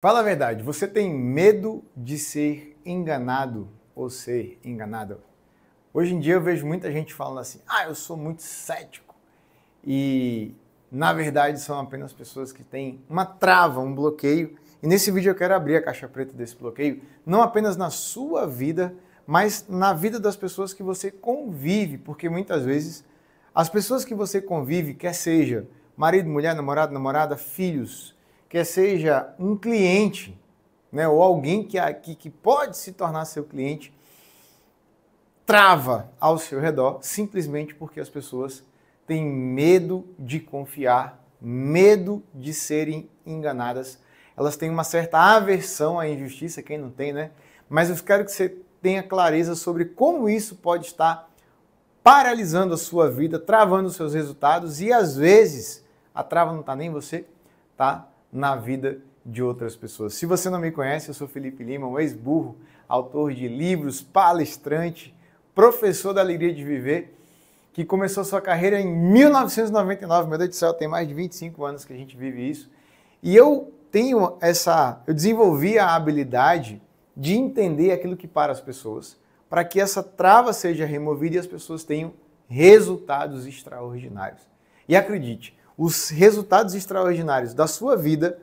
Fala a verdade, você tem medo de ser enganado ou ser enganada? Hoje em dia eu vejo muita gente falando assim: ah, eu sou muito cético. E na verdade são apenas pessoas que têm uma trava, um bloqueio. E nesse vídeo eu quero abrir a caixa preta desse bloqueio, não apenas na sua vida, mas na vida das pessoas que você convive, porque muitas vezes as pessoas que você convive, quer seja marido, mulher, namorado, namorada, filhos, que seja um cliente, né, ou alguém que, que, que pode se tornar seu cliente, trava ao seu redor simplesmente porque as pessoas têm medo de confiar, medo de serem enganadas. Elas têm uma certa aversão à injustiça, quem não tem, né? Mas eu quero que você tenha clareza sobre como isso pode estar paralisando a sua vida, travando os seus resultados e às vezes a trava não está nem você, tá? na vida de outras pessoas. Se você não me conhece, eu sou Felipe Lima, um ex-burro, autor de livros, palestrante, professor da Alegria de Viver, que começou sua carreira em 1999. Meu Deus do céu, tem mais de 25 anos que a gente vive isso. E eu tenho essa, eu desenvolvi a habilidade de entender aquilo que para as pessoas, para que essa trava seja removida e as pessoas tenham resultados extraordinários. E acredite, os resultados extraordinários da sua vida,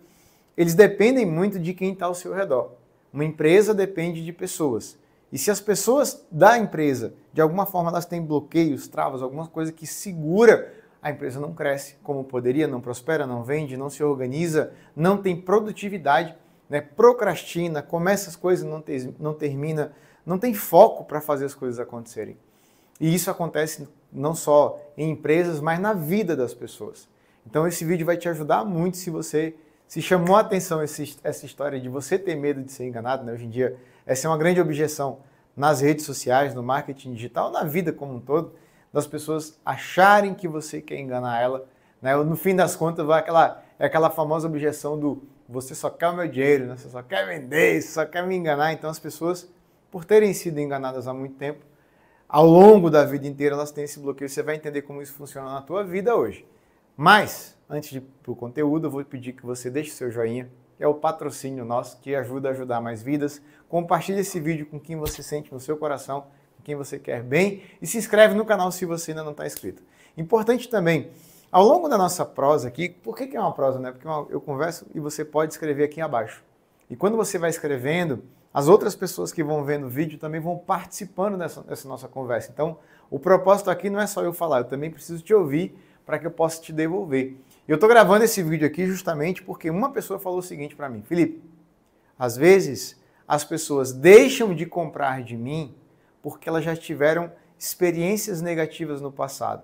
eles dependem muito de quem está ao seu redor. Uma empresa depende de pessoas. E se as pessoas da empresa, de alguma forma, elas têm bloqueios, travas, alguma coisa que segura, a empresa não cresce como poderia, não prospera, não vende, não se organiza, não tem produtividade, né? procrastina, começa as coisas, não, não termina, não tem foco para fazer as coisas acontecerem. E isso acontece não só em empresas, mas na vida das pessoas. Então esse vídeo vai te ajudar muito se você se chamou a atenção esse, essa história de você ter medo de ser enganado, né? Hoje em dia essa é uma grande objeção nas redes sociais, no marketing digital, na vida como um todo, das pessoas acharem que você quer enganar ela, né? No fim das contas vai aquela é aquela famosa objeção do você só quer o meu dinheiro, né? você só quer vender, você só quer me enganar. Então as pessoas, por terem sido enganadas há muito tempo, ao longo da vida inteira elas têm esse bloqueio. Você vai entender como isso funciona na tua vida hoje. Mas, antes de ir para o conteúdo, eu vou pedir que você deixe seu joinha, que é o patrocínio nosso, que ajuda a ajudar mais vidas. Compartilhe esse vídeo com quem você sente no seu coração, com quem você quer bem. E se inscreve no canal se você ainda não está inscrito. Importante também, ao longo da nossa prosa aqui, por que, que é uma prosa, né? Porque é eu converso e você pode escrever aqui abaixo. E quando você vai escrevendo, as outras pessoas que vão vendo o vídeo também vão participando dessa, dessa nossa conversa. Então, o propósito aqui não é só eu falar, eu também preciso te ouvir para que eu possa te devolver. Eu estou gravando esse vídeo aqui justamente porque uma pessoa falou o seguinte para mim: Felipe, às vezes as pessoas deixam de comprar de mim porque elas já tiveram experiências negativas no passado.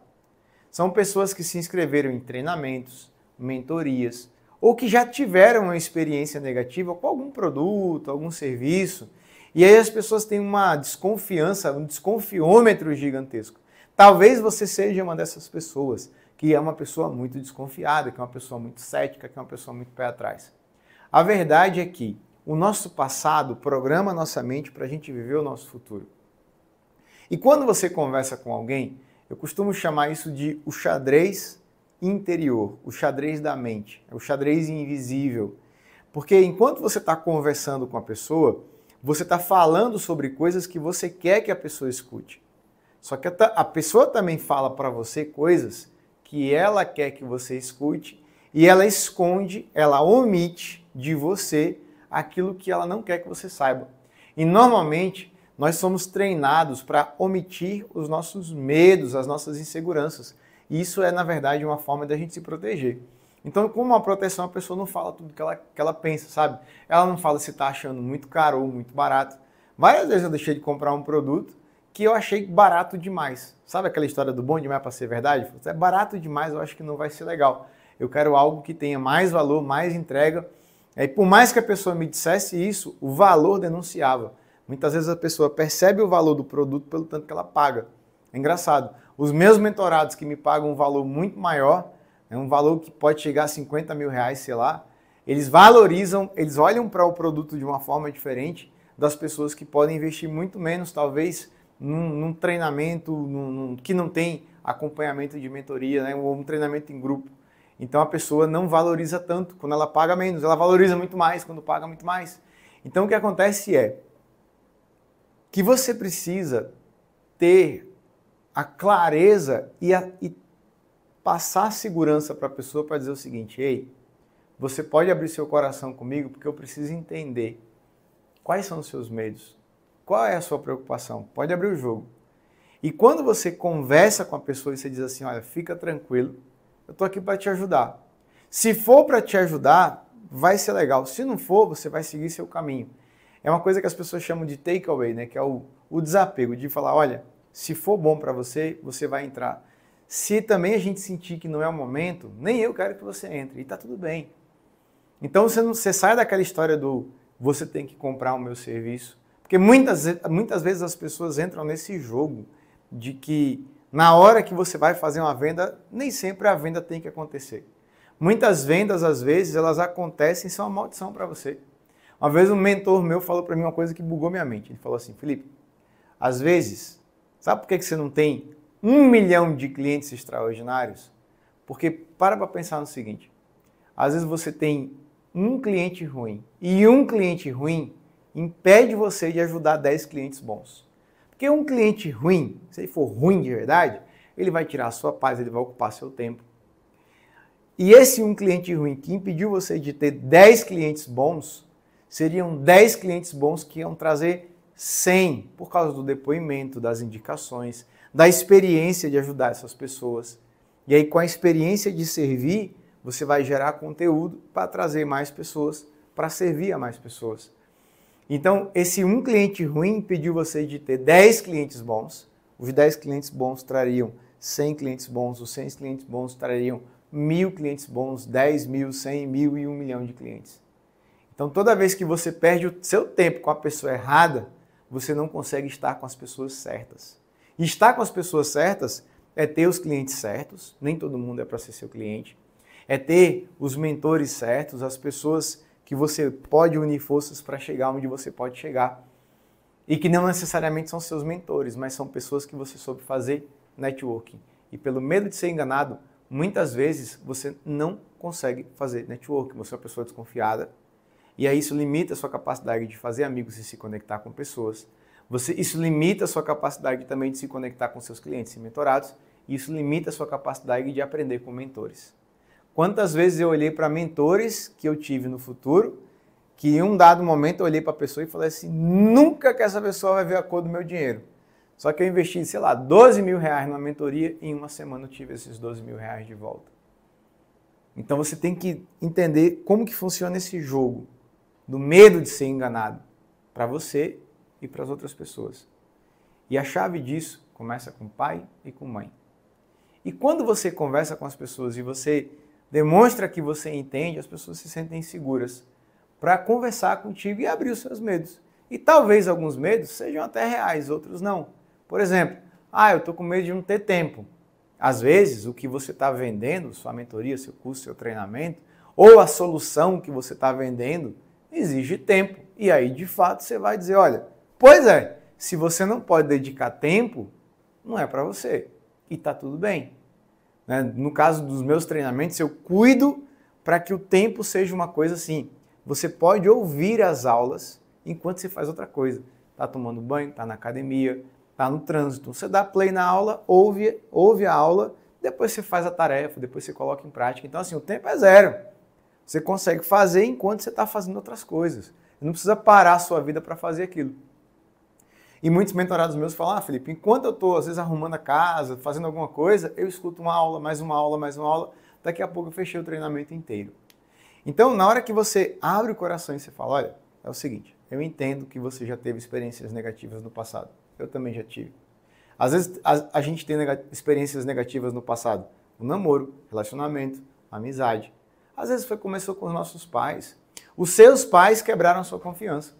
São pessoas que se inscreveram em treinamentos, mentorias, ou que já tiveram uma experiência negativa com algum produto, algum serviço, e aí as pessoas têm uma desconfiança, um desconfiômetro gigantesco. Talvez você seja uma dessas pessoas que é uma pessoa muito desconfiada, que é uma pessoa muito cética, que é uma pessoa muito pé atrás. A verdade é que o nosso passado programa nossa mente para a gente viver o nosso futuro. E quando você conversa com alguém, eu costumo chamar isso de o xadrez interior, o xadrez da mente, é o xadrez invisível. Porque enquanto você está conversando com a pessoa, você está falando sobre coisas que você quer que a pessoa escute. Só que a pessoa também fala para você coisas que ela quer que você escute e ela esconde, ela omite de você aquilo que ela não quer que você saiba. E normalmente nós somos treinados para omitir os nossos medos, as nossas inseguranças. E isso é, na verdade, uma forma da gente se proteger. Então, como uma proteção, a pessoa não fala tudo que ela, que ela pensa, sabe? Ela não fala se está achando muito caro ou muito barato. Várias vezes eu deixei de comprar um produto que eu achei barato demais. Sabe aquela história do bom demais para ser verdade? É barato demais, eu acho que não vai ser legal. Eu quero algo que tenha mais valor, mais entrega. É, e por mais que a pessoa me dissesse isso, o valor denunciava. Muitas vezes a pessoa percebe o valor do produto pelo tanto que ela paga. É engraçado. Os meus mentorados que me pagam um valor muito maior, é um valor que pode chegar a 50 mil reais, sei lá, eles valorizam, eles olham para o produto de uma forma diferente das pessoas que podem investir muito menos, talvez num, num treinamento num, num, que não tem acompanhamento de mentoria, né? ou um treinamento em grupo. Então a pessoa não valoriza tanto quando ela paga menos, ela valoriza muito mais quando paga muito mais. Então o que acontece é que você precisa ter a clareza e, a, e passar a segurança para a pessoa para dizer o seguinte: ei, você pode abrir seu coração comigo porque eu preciso entender quais são os seus medos, qual é a sua preocupação? Pode abrir o jogo. E quando você conversa com a pessoa e você diz assim: olha, fica tranquilo, eu estou aqui para te ajudar. Se for para te ajudar, vai ser legal. Se não for, você vai seguir seu caminho. É uma coisa que as pessoas chamam de takeaway, né? que é o, o desapego, de falar: olha, se for bom para você, você vai entrar. Se também a gente sentir que não é o momento, nem eu quero que você entre, e está tudo bem. Então você, não, você sai daquela história do você tem que comprar o meu serviço, porque muitas, muitas vezes as pessoas entram nesse jogo de que na hora que você vai fazer uma venda, nem sempre a venda tem que acontecer. Muitas vendas, às vezes, elas acontecem e são uma maldição para você. Uma vez um mentor meu falou para mim uma coisa que bugou minha mente. Ele falou assim, Felipe, às vezes, sabe por que você não tem um milhão de clientes extraordinários? Porque para para pensar no seguinte, às vezes você tem um cliente ruim e um cliente ruim impede você de ajudar 10 clientes bons. Porque um cliente ruim, se ele for ruim de verdade, ele vai tirar a sua paz, ele vai ocupar seu tempo. E esse um cliente ruim que impediu você de ter 10 clientes bons, seriam 10 clientes bons que iam trazer 100 por causa do depoimento, das indicações, da experiência de ajudar essas pessoas. E aí, com a experiência de servir, você vai gerar conteúdo para trazer mais pessoas, para servir a mais pessoas. Então, esse um cliente ruim impediu você de ter 10 clientes bons. Os 10 clientes bons trariam 100 clientes bons, os 100 clientes bons trariam mil clientes bons, 10 mil, 100 mil e 1 milhão de clientes. Então, toda vez que você perde o seu tempo com a pessoa errada, você não consegue estar com as pessoas certas. E estar com as pessoas certas é ter os clientes certos, nem todo mundo é para ser seu cliente, é ter os mentores certos, as pessoas que você pode unir forças para chegar onde você pode chegar. E que não necessariamente são seus mentores, mas são pessoas que você soube fazer networking. E pelo medo de ser enganado, muitas vezes você não consegue fazer networking, você é uma pessoa desconfiada. E aí isso limita a sua capacidade de fazer amigos e se conectar com pessoas. Você, isso limita a sua capacidade também de se conectar com seus clientes e mentorados. E isso limita a sua capacidade de aprender com mentores. Quantas vezes eu olhei para mentores que eu tive no futuro, que em um dado momento eu olhei para a pessoa e falei assim: nunca que essa pessoa vai ver a cor do meu dinheiro. Só que eu investi, sei lá, 12 mil reais numa mentoria e em uma semana eu tive esses 12 mil reais de volta. Então você tem que entender como que funciona esse jogo do medo de ser enganado para você e para as outras pessoas. E a chave disso começa com pai e com mãe. E quando você conversa com as pessoas e você demonstra que você entende, as pessoas se sentem seguras para conversar contigo e abrir os seus medos. E talvez alguns medos sejam até reais, outros não. Por exemplo, ah, eu estou com medo de não ter tempo. Às vezes, o que você está vendendo, sua mentoria, seu curso, seu treinamento, ou a solução que você está vendendo, exige tempo. E aí, de fato, você vai dizer: olha, pois é, se você não pode dedicar tempo, não é para você. E está tudo bem. Né? No caso dos meus treinamentos, eu cuido para que o tempo seja uma coisa assim. Você pode ouvir as aulas enquanto você faz outra coisa. Está tomando banho, está na academia, está no trânsito. Você dá play na aula, ouve, ouve a aula, depois você faz a tarefa, depois você coloca em prática. Então, assim, o tempo é zero. Você consegue fazer enquanto você está fazendo outras coisas. não precisa parar a sua vida para fazer aquilo. E muitos mentorados meus falam, ah, Felipe, enquanto eu estou, às vezes, arrumando a casa, fazendo alguma coisa, eu escuto uma aula, mais uma aula, mais uma aula, daqui a pouco eu fechei o treinamento inteiro. Então, na hora que você abre o coração e você fala, olha, é o seguinte, eu entendo que você já teve experiências negativas no passado. Eu também já tive. Às vezes, a, a gente tem nega experiências negativas no passado. O namoro, relacionamento, amizade. Às vezes foi, começou com os nossos pais. Os seus pais quebraram a sua confiança.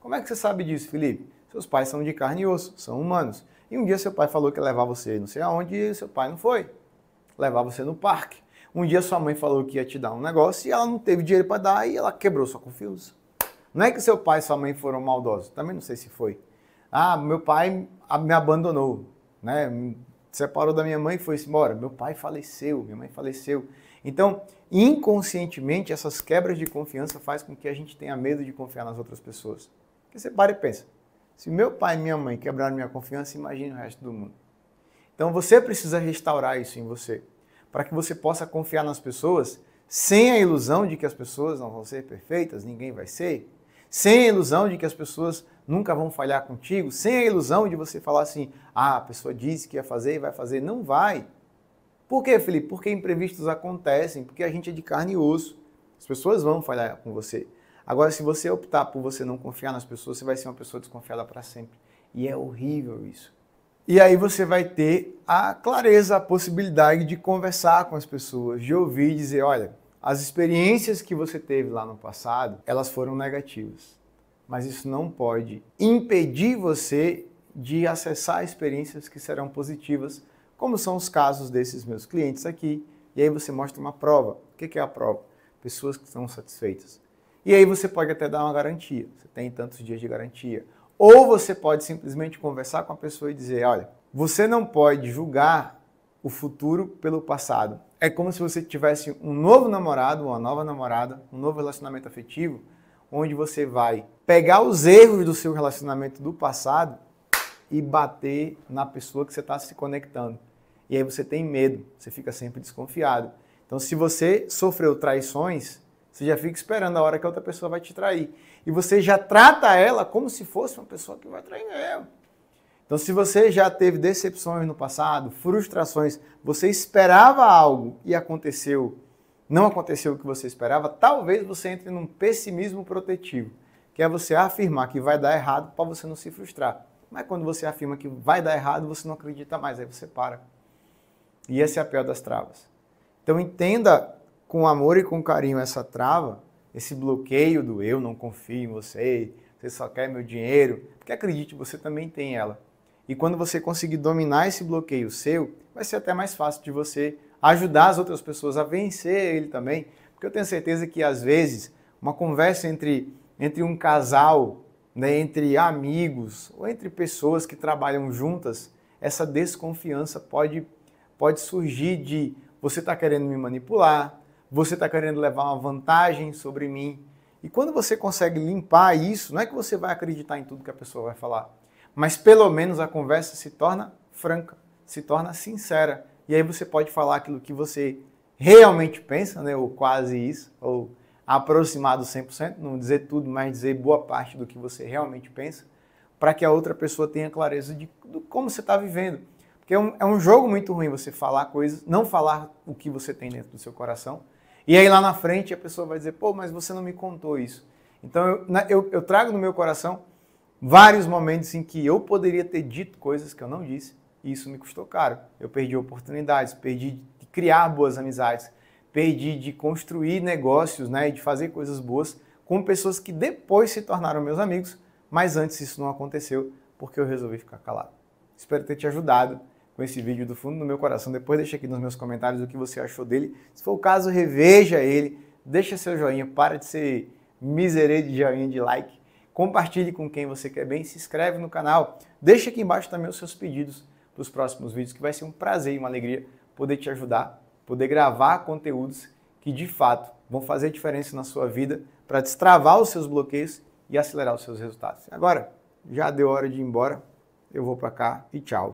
Como é que você sabe disso, Felipe? Seus pais são de carne e osso, são humanos. E um dia seu pai falou que ia levar você não sei aonde e seu pai não foi. Levar você no parque. Um dia sua mãe falou que ia te dar um negócio e ela não teve dinheiro para dar e ela quebrou sua confiança. Não é que seu pai e sua mãe foram maldosos, também não sei se foi. Ah, meu pai me abandonou, né? separou da minha mãe e foi embora. Meu pai faleceu, minha mãe faleceu. Então, inconscientemente, essas quebras de confiança faz com que a gente tenha medo de confiar nas outras pessoas. Porque você para e pensa, se meu pai e minha mãe quebraram minha confiança, imagine o resto do mundo. Então você precisa restaurar isso em você, para que você possa confiar nas pessoas sem a ilusão de que as pessoas não vão ser perfeitas, ninguém vai ser, sem a ilusão de que as pessoas nunca vão falhar contigo, sem a ilusão de você falar assim: ah, a pessoa disse que ia fazer e vai fazer. Não vai. Por quê, Felipe? Porque imprevistos acontecem, porque a gente é de carne e osso. As pessoas vão falhar com você. Agora, se você optar por você não confiar nas pessoas, você vai ser uma pessoa desconfiada para sempre. E é horrível isso. E aí você vai ter a clareza, a possibilidade de conversar com as pessoas, de ouvir e dizer, olha, as experiências que você teve lá no passado, elas foram negativas. Mas isso não pode impedir você de acessar experiências que serão positivas, como são os casos desses meus clientes aqui. E aí você mostra uma prova. O que é a prova? Pessoas que estão satisfeitas e aí você pode até dar uma garantia, você tem tantos dias de garantia. Ou você pode simplesmente conversar com a pessoa e dizer: olha, você não pode julgar o futuro pelo passado. É como se você tivesse um novo namorado, uma nova namorada, um novo relacionamento afetivo, onde você vai pegar os erros do seu relacionamento do passado e bater na pessoa que você está se conectando. E aí você tem medo, você fica sempre desconfiado. Então, se você sofreu traições, você já fica esperando a hora que a outra pessoa vai te trair. E você já trata ela como se fosse uma pessoa que vai trair ela. Então, se você já teve decepções no passado, frustrações, você esperava algo e aconteceu, não aconteceu o que você esperava, talvez você entre num pessimismo protetivo, que é você afirmar que vai dar errado para você não se frustrar. Mas quando você afirma que vai dar errado, você não acredita mais, aí você para. E esse é a pior das travas. Então, entenda com amor e com carinho essa trava, esse bloqueio do eu não confio em você, você só quer meu dinheiro, porque acredite, você também tem ela. E quando você conseguir dominar esse bloqueio seu, vai ser até mais fácil de você ajudar as outras pessoas a vencer ele também, porque eu tenho certeza que às vezes uma conversa entre, entre um casal, né, entre amigos ou entre pessoas que trabalham juntas, essa desconfiança pode, pode surgir de você está querendo me manipular, você está querendo levar uma vantagem sobre mim. E quando você consegue limpar isso, não é que você vai acreditar em tudo que a pessoa vai falar, mas pelo menos a conversa se torna franca, se torna sincera. E aí você pode falar aquilo que você realmente pensa, né, ou quase isso, ou aproximado 100%, não dizer tudo, mas dizer boa parte do que você realmente pensa, para que a outra pessoa tenha clareza de, de como você está vivendo. Porque é um, é um jogo muito ruim você falar coisas, não falar o que você tem dentro do seu coração, e aí lá na frente a pessoa vai dizer, pô, mas você não me contou isso. Então eu, eu, eu trago no meu coração vários momentos em que eu poderia ter dito coisas que eu não disse e isso me custou caro. Eu perdi oportunidades, perdi de criar boas amizades, perdi de construir negócios, né, e de fazer coisas boas com pessoas que depois se tornaram meus amigos, mas antes isso não aconteceu porque eu resolvi ficar calado. Espero ter te ajudado com esse vídeo do fundo do meu coração. Depois deixa aqui nos meus comentários o que você achou dele. Se for o caso, reveja ele, deixa seu joinha, para de ser miserê de joinha de like, compartilhe com quem você quer bem, se inscreve no canal, deixa aqui embaixo também os seus pedidos para os próximos vídeos, que vai ser um prazer e uma alegria poder te ajudar, poder gravar conteúdos que de fato vão fazer diferença na sua vida para destravar os seus bloqueios e acelerar os seus resultados. Agora, já deu hora de ir embora, eu vou para cá e tchau.